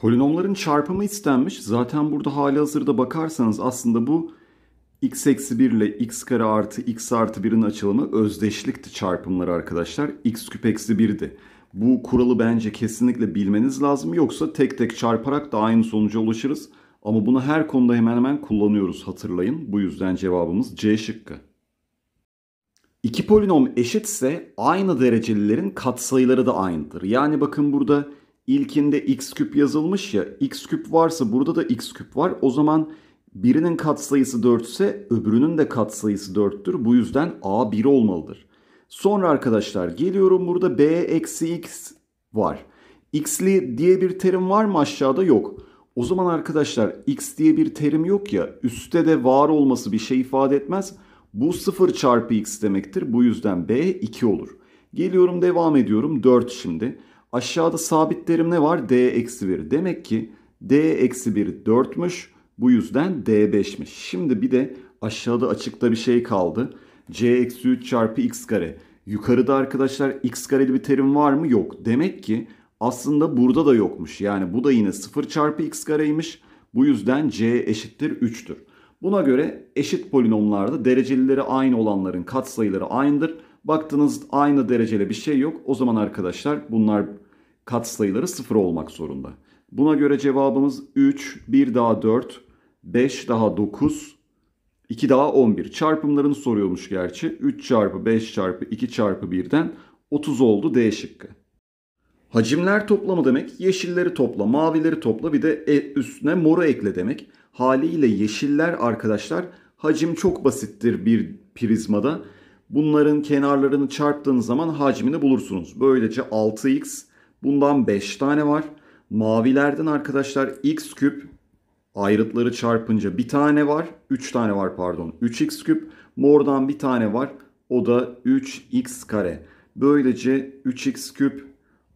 Polinomların çarpımı istenmiş. Zaten burada hali hazırda bakarsanız aslında bu x eksi 1 ile x kare artı x artı 1'in açılımı özdeşlikti çarpımları arkadaşlar. x küp eksi 1'di. Bu kuralı bence kesinlikle bilmeniz lazım. Yoksa tek tek çarparak da aynı sonuca ulaşırız. Ama bunu her konuda hemen hemen kullanıyoruz hatırlayın. Bu yüzden cevabımız C şıkkı. İki polinom eşitse aynı derecelilerin katsayıları da aynıdır. Yani bakın burada İlkinde x küp yazılmış ya. x küp varsa burada da x küp var. O zaman birinin katsayısı 4 ise öbürünün de katsayısı 4'tür. Bu yüzden a 1 olmalıdır. Sonra arkadaşlar geliyorum burada b eksi x var. x'li diye bir terim var mı aşağıda? Yok. O zaman arkadaşlar x diye bir terim yok ya. Üstte de var olması bir şey ifade etmez. Bu 0 çarpı x demektir. Bu yüzden b 2 olur. Geliyorum devam ediyorum 4 şimdi. Aşağıda sabit terim ne var? D eksi 1. Demek ki D eksi 1 4'müş. Bu yüzden D 5'miş. Şimdi bir de aşağıda açıkta bir şey kaldı. C eksi 3 çarpı x kare. Yukarıda arkadaşlar x kareli bir terim var mı? Yok. Demek ki aslında burada da yokmuş. Yani bu da yine 0 çarpı x kareymiş. Bu yüzden c eşittir 3'tür. Buna göre eşit polinomlarda derecelileri aynı olanların katsayıları aynıdır. Baktınız aynı dereceli bir şey yok. O zaman arkadaşlar bunlar katsayıları sıfır olmak zorunda. Buna göre cevabımız 3, 1 daha 4, 5 daha 9, 2 daha 11. Çarpımlarını soruyormuş gerçi. 3 çarpı 5 çarpı 2 çarpı 1'den 30 oldu D şıkkı. Hacimler toplamı demek yeşilleri topla, mavileri topla bir de e üstüne moru ekle demek. Haliyle yeşiller arkadaşlar hacim çok basittir bir prizmada. Bunların kenarlarını çarptığınız zaman hacmini bulursunuz. Böylece 6x bundan 5 tane var. Mavilerden arkadaşlar x küp ayrıtları çarpınca bir tane var. 3 tane var pardon. 3x küp. Mordan bir tane var. O da 3x kare. Böylece 3x küp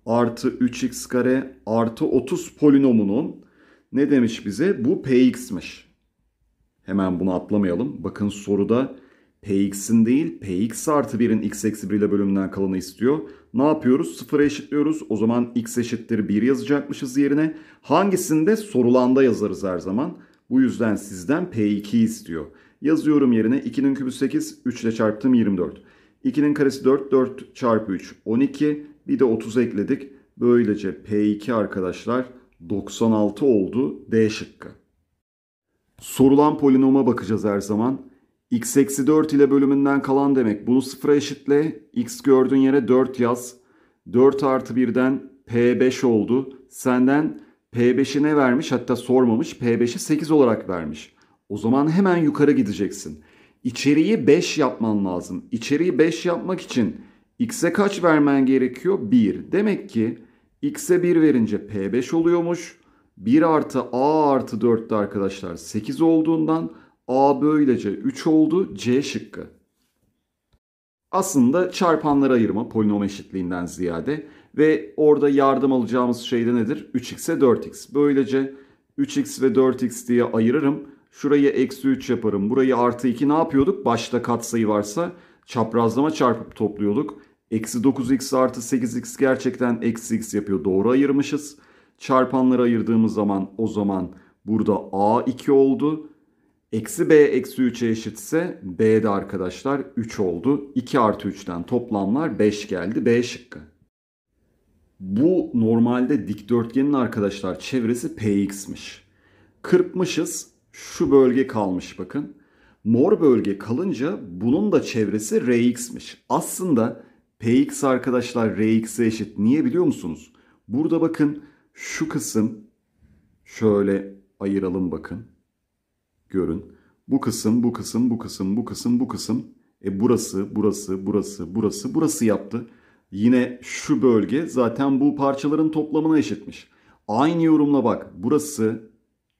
artı 3x kare artı 30 polinomunun ne demiş bize? Bu px'miş. Hemen bunu atlamayalım. Bakın soruda Px'in değil Px artı 1'in x eksi 1 ile bölümünden kalanı istiyor. Ne yapıyoruz? Sıfıra eşitliyoruz. O zaman x eşittir 1 yazacakmışız yerine. Hangisinde? Sorulanda yazarız her zaman. Bu yüzden sizden P2 istiyor. Yazıyorum yerine 2'nin kübü 8, 3 ile çarptım 24. 2'nin karesi 4, 4 çarpı 3 12. Bir de 30 ekledik. Böylece P2 arkadaşlar 96 oldu D şıkkı. Sorulan polinoma bakacağız her zaman x eksi 4 ile bölümünden kalan demek. Bunu sıfıra eşitle. x gördüğün yere 4 yaz. 4 artı 1'den P5 oldu. Senden P5'i ne vermiş? Hatta sormamış. P5'i 8 olarak vermiş. O zaman hemen yukarı gideceksin. İçeriği 5 yapman lazım. İçeriği 5 yapmak için x'e kaç vermen gerekiyor? 1. Demek ki x'e 1 verince P5 oluyormuş. 1 artı A artı 4'te arkadaşlar 8 olduğundan A böylece 3 oldu C şıkkı. Aslında çarpanlara ayırma polinom eşitliğinden ziyade ve orada yardım alacağımız şey de nedir? 3x'e 4x. Böylece 3x ve 4x diye ayırırım. Şurayı eksi 3 yaparım. Burayı artı 2 ne yapıyorduk? Başta katsayı varsa çaprazlama çarpıp topluyorduk. Eksi 9x artı 8x gerçekten eksi x yapıyor. Doğru ayırmışız. Çarpanları ayırdığımız zaman o zaman burada a 2 oldu. Eksi b eksi 3'e eşitse b de arkadaşlar 3 oldu. 2 artı 3'ten toplamlar 5 geldi. B şıkkı. Bu normalde dikdörtgenin arkadaşlar çevresi px'miş. Kırpmışız. Şu bölge kalmış bakın. Mor bölge kalınca bunun da çevresi rx'miş. Aslında px arkadaşlar rx'e eşit. Niye biliyor musunuz? Burada bakın şu kısım şöyle ayıralım bakın görün. Bu kısım, bu kısım, bu kısım, bu kısım, bu kısım. E burası, burası, burası, burası, burası yaptı. Yine şu bölge zaten bu parçaların toplamına eşitmiş. Aynı yorumla bak. Burası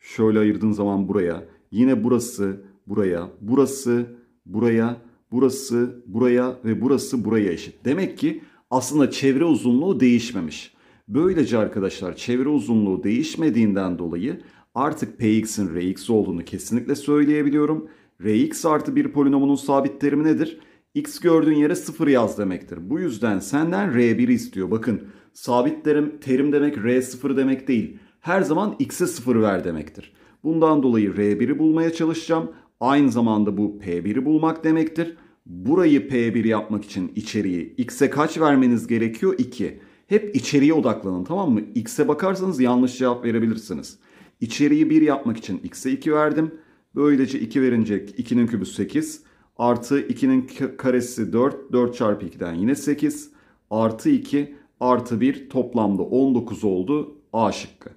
şöyle ayırdığın zaman buraya. Yine burası buraya. Burası buraya. Burası buraya ve burası buraya eşit. Demek ki aslında çevre uzunluğu değişmemiş. Böylece arkadaşlar çevre uzunluğu değişmediğinden dolayı Artık Px'in Rx olduğunu kesinlikle söyleyebiliyorum. Rx artı bir polinomunun sabit terimi nedir? X gördüğün yere 0 yaz demektir. Bu yüzden senden R1 istiyor. Bakın sabit terim, terim demek R0 demek değil. Her zaman X'e 0 ver demektir. Bundan dolayı R1'i bulmaya çalışacağım. Aynı zamanda bu P1'i bulmak demektir. Burayı P1 yapmak için içeriği X'e kaç vermeniz gerekiyor? 2. Hep içeriye odaklanın tamam mı? X'e bakarsanız yanlış cevap verebilirsiniz. İçeriği 1 yapmak için x'e 2 verdim. Böylece 2 verince 2'nin kübü 8. Artı 2'nin karesi 4. 4 çarpı 2'den yine 8. Artı 2 artı 1 toplamda 19 oldu. A şıkkı.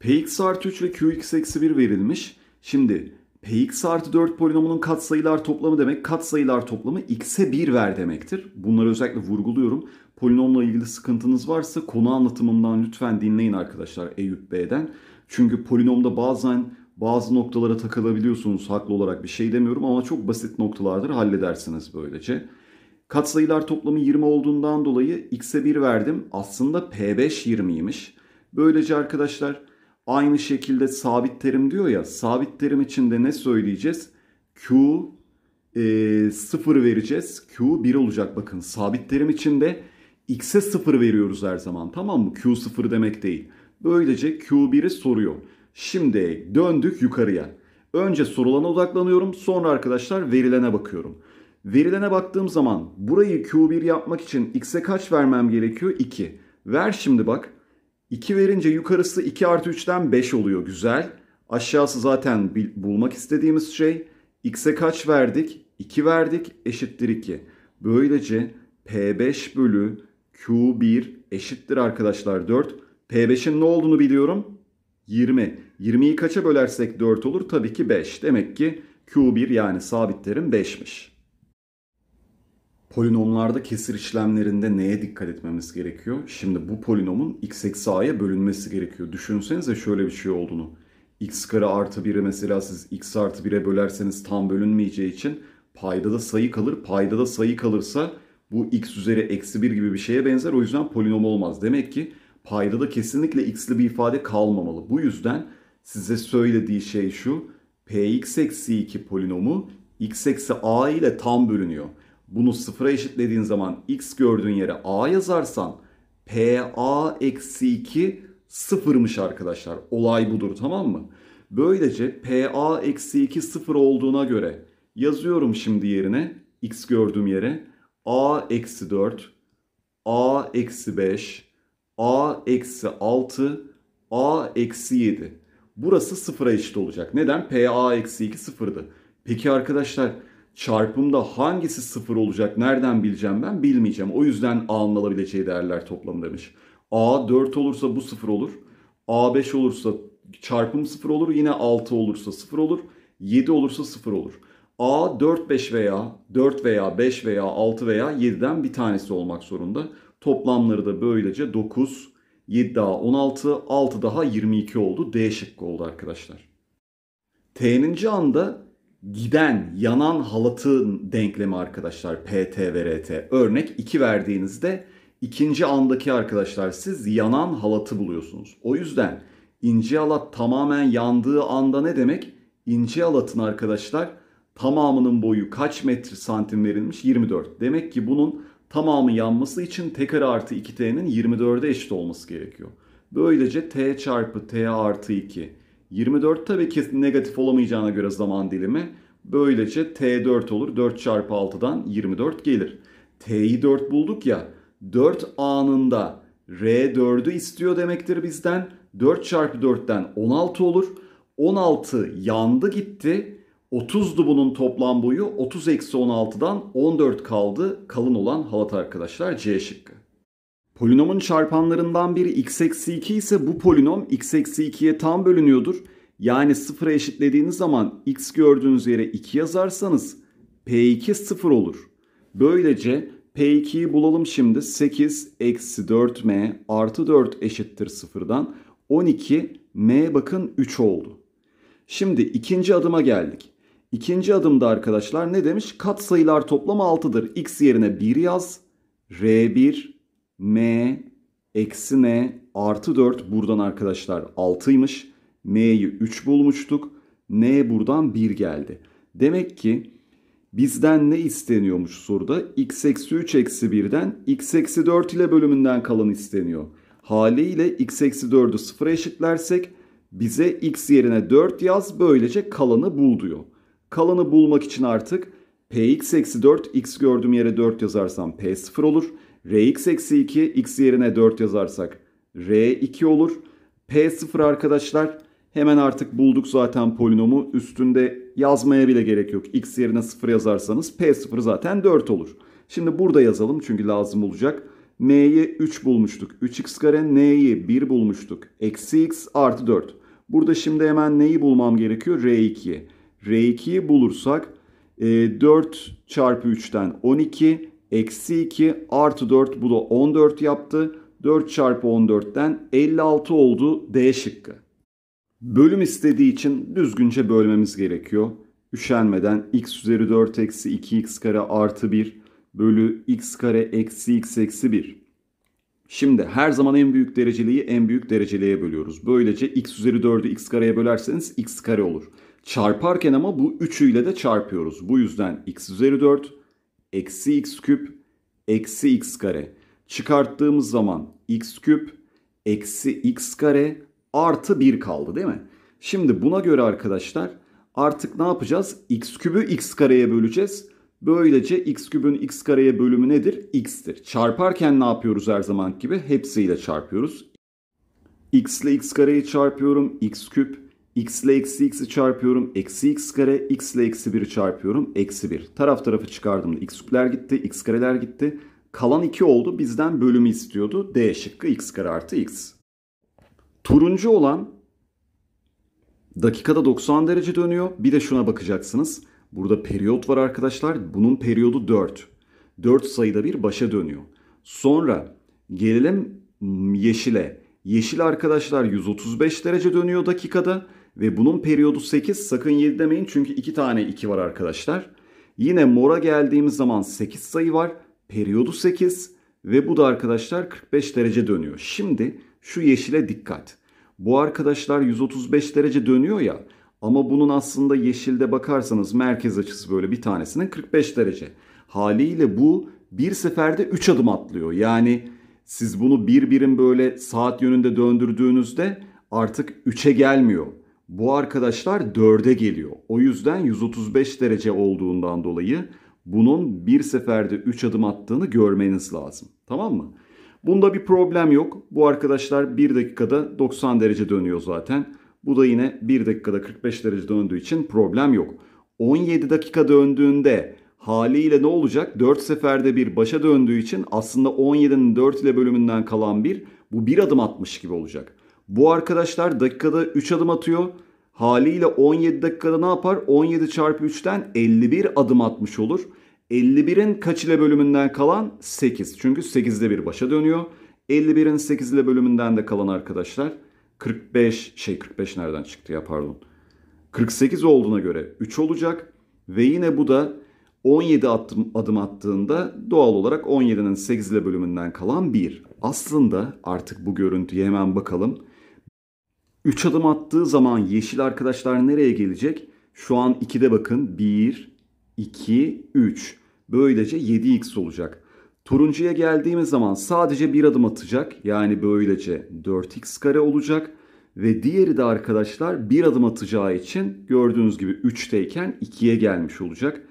Px artı 3 ve Qx eksi 1 verilmiş. Şimdi Px artı 4 polinomunun katsayılar toplamı demek katsayılar toplamı x'e 1 ver demektir. Bunları özellikle vurguluyorum polinomla ilgili sıkıntınız varsa konu anlatımından lütfen dinleyin arkadaşlar Eyüp Bey'den Çünkü polinomda bazen bazı noktalara takılabiliyorsunuz haklı olarak bir şey demiyorum ama çok basit noktalardır halledersiniz böylece. Katsayılar toplamı 20 olduğundan dolayı x'e 1 verdim. Aslında P5 20'ymiş. Böylece arkadaşlar aynı şekilde sabit terim diyor ya sabit terim içinde ne söyleyeceğiz? Q e, 0 vereceğiz. Q 1 olacak bakın sabit terim içinde x'e 0 veriyoruz her zaman tamam mı? Q 0 demek değil. Böylece Q1'i soruyor. Şimdi döndük yukarıya. Önce sorulana odaklanıyorum sonra arkadaşlar verilene bakıyorum. Verilene baktığım zaman burayı Q1 yapmak için x'e kaç vermem gerekiyor? 2. Ver şimdi bak. 2 verince yukarısı 2 artı 3'ten 5 oluyor. Güzel. Aşağısı zaten bulmak istediğimiz şey. X'e kaç verdik? 2 verdik. Eşittir 2. Böylece P5 bölü Q1 eşittir arkadaşlar 4. P5'in ne olduğunu biliyorum. 20. 20'yi kaça bölersek 4 olur? Tabii ki 5. Demek ki Q1 yani sabit terim 5'miş. Polinomlarda kesir işlemlerinde neye dikkat etmemiz gerekiyor? Şimdi bu polinomun x eksi a'ya bölünmesi gerekiyor. Düşünsenize şöyle bir şey olduğunu. x kare artı 1'i mesela siz x artı 1'e bölerseniz tam bölünmeyeceği için payda da sayı kalır. Payda da sayı kalırsa bu x üzeri eksi 1 gibi bir şeye benzer. O yüzden polinom olmaz. Demek ki payda da kesinlikle x'li bir ifade kalmamalı. Bu yüzden size söylediği şey şu. px eksi 2 polinomu x eksi a ile tam bölünüyor. Bunu sıfıra eşitlediğin zaman x gördüğün yere a yazarsan pa eksi 2 sıfırmış arkadaşlar. Olay budur tamam mı? Böylece pa eksi 2 sıfır olduğuna göre yazıyorum şimdi yerine x gördüğüm yere a eksi 4, a eksi 5, a eksi 6, a eksi 7. Burası sıfıra eşit olacak. Neden? P A eksi 2 sıfırdı. Peki arkadaşlar çarpımda hangisi sıfır olacak nereden bileceğim ben bilmeyeceğim. O yüzden A'nın alabileceği değerler toplamı demiş. A 4 olursa bu sıfır olur. A 5 olursa çarpım sıfır olur. Yine 6 olursa sıfır olur. 7 olursa sıfır olur. A 4 5 veya 4 veya 5 veya 6 veya 7'den bir tanesi olmak zorunda. Toplamları da böylece 9, 7 daha 16, 6 daha 22 oldu. D şıkkı oldu arkadaşlar. T'ninci anda giden, yanan halatın denklemi arkadaşlar PT ve RT. Örnek 2 verdiğinizde ikinci andaki arkadaşlar siz yanan halatı buluyorsunuz. O yüzden ince halat tamamen yandığı anda ne demek? İnce halatın arkadaşlar tamamının boyu kaç metre santim verilmiş? 24. Demek ki bunun tamamı yanması için tekrar artı 2t'nin 24'e eşit olması gerekiyor. Böylece t çarpı t artı 2. 24 tabii ki negatif olamayacağına göre zaman dilimi. Böylece t4 olur. 4 çarpı 6'dan 24 gelir. t'yi 4 bulduk ya. 4 anında r4'ü istiyor demektir bizden. 4 çarpı 4'ten 16 olur. 16 yandı gitti. 30'du bunun toplam boyu. 30 eksi 16'dan 14 kaldı. Kalın olan halat arkadaşlar C şıkkı. Polinomun çarpanlarından biri x eksi 2 ise bu polinom x eksi 2'ye tam bölünüyordur. Yani sıfıra eşitlediğiniz zaman x gördüğünüz yere 2 yazarsanız p2 sıfır olur. Böylece p2'yi bulalım şimdi 8 eksi 4m artı 4 eşittir sıfırdan 12 m bakın 3 oldu. Şimdi ikinci adıma geldik. İkinci adımda arkadaşlar ne demiş? Kat sayılar toplamı 6'dır. X yerine 1 yaz. R1, M, eksi N, artı 4 buradan arkadaşlar 6'ymış. M'yi 3 bulmuştuk. N buradan 1 geldi. Demek ki bizden ne isteniyormuş soruda? X eksi 3 eksi 1'den X eksi 4 ile bölümünden kalan isteniyor. Haliyle X eksi 4'ü 0'a eşitlersek bize X yerine 4 yaz böylece kalanı bul diyor. Kalanı bulmak için artık px eksi 4 x gördüğüm yere 4 yazarsam p0 olur. rx eksi 2 x yerine 4 yazarsak r2 olur. p0 arkadaşlar hemen artık bulduk zaten polinomu üstünde yazmaya bile gerek yok. x yerine 0 yazarsanız p0 zaten 4 olur. Şimdi burada yazalım çünkü lazım olacak. m'yi 3 bulmuştuk. 3x kare n'yi 1 bulmuştuk. Eksi x artı 4. Burada şimdi hemen neyi bulmam gerekiyor? r2'yi. R2'yi bulursak e, 4 çarpı 3'ten 12 eksi 2 artı 4 bu da 14 yaptı. 4 çarpı 14'ten 56 oldu D şıkkı. Bölüm istediği için düzgünce bölmemiz gerekiyor. Üşenmeden x üzeri 4 eksi 2x kare artı 1 bölü x kare eksi x eksi 1. Şimdi her zaman en büyük dereceliği en büyük dereceliğe bölüyoruz. Böylece x üzeri 4'ü x kareye bölerseniz x kare olur. Çarparken ama bu üçüyle de çarpıyoruz. Bu yüzden x üzeri 4 eksi x küp eksi x kare. Çıkarttığımız zaman x küp eksi x kare artı 1 kaldı değil mi? Şimdi buna göre arkadaşlar artık ne yapacağız? x kübü x kareye böleceğiz. Böylece x kübün x kareye bölümü nedir? x'tir. Çarparken ne yapıyoruz her zaman gibi? Hepsiyle çarpıyoruz. x ile x kareyi çarpıyorum. x küp x ile eksi x'i çarpıyorum. Eksi x kare x ile eksi 1'i çarpıyorum. Eksi 1. Taraf tarafı çıkardım. X küpler gitti. X kareler gitti. Kalan 2 oldu. Bizden bölümü istiyordu. D şıkkı x kare artı x. Turuncu olan dakikada 90 derece dönüyor. Bir de şuna bakacaksınız. Burada periyot var arkadaşlar. Bunun periyodu 4. 4 sayıda bir başa dönüyor. Sonra gelelim yeşile. Yeşil arkadaşlar 135 derece dönüyor dakikada. Ve bunun periyodu 8 sakın 7 demeyin çünkü 2 tane 2 var arkadaşlar. Yine mora geldiğimiz zaman 8 sayı var. Periyodu 8 ve bu da arkadaşlar 45 derece dönüyor. Şimdi şu yeşile dikkat. Bu arkadaşlar 135 derece dönüyor ya ama bunun aslında yeşilde bakarsanız merkez açısı böyle bir tanesinin 45 derece. Haliyle bu bir seferde 3 adım atlıyor. Yani siz bunu bir birim böyle saat yönünde döndürdüğünüzde artık 3'e gelmiyor. Bu arkadaşlar 4'e geliyor. O yüzden 135 derece olduğundan dolayı bunun bir seferde 3 adım attığını görmeniz lazım. Tamam mı? Bunda bir problem yok. Bu arkadaşlar 1 dakikada 90 derece dönüyor zaten. Bu da yine 1 dakikada 45 derece döndüğü için problem yok. 17 dakika döndüğünde haliyle ne olacak? 4 seferde bir başa döndüğü için aslında 17'nin 4 ile bölümünden kalan bir bu bir adım atmış gibi olacak. Bu arkadaşlar dakikada 3 adım atıyor. Haliyle 17 dakikada ne yapar? 17 çarpı 3'ten 51 adım atmış olur. 51'in kaç ile bölümünden kalan? 8. Çünkü 8'de bir başa dönüyor. 51'in 8 ile bölümünden de kalan arkadaşlar 45 şey 45 nereden çıktı ya pardon. 48 olduğuna göre 3 olacak ve yine bu da 17 adım adım attığında doğal olarak 17'nin 8 ile bölümünden kalan 1. Aslında artık bu görüntüye hemen bakalım. 3 adım attığı zaman yeşil arkadaşlar nereye gelecek? Şu an 2'de bakın. 1, 2, 3. Böylece 7x olacak. Turuncuya geldiğimiz zaman sadece bir adım atacak. Yani böylece 4x kare olacak. Ve diğeri de arkadaşlar bir adım atacağı için gördüğünüz gibi 3'teyken 2'ye gelmiş olacak.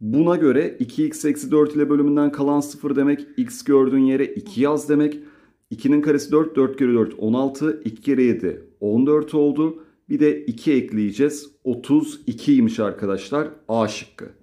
Buna göre 2x eksi 4 ile bölümünden kalan 0 demek. x gördüğün yere 2 yaz demek. 2'nin karesi 4, 4 kere 4 16, 2 kere 7 14 oldu. Bir de 2 ekleyeceğiz. 32'ymiş arkadaşlar A şıkkı.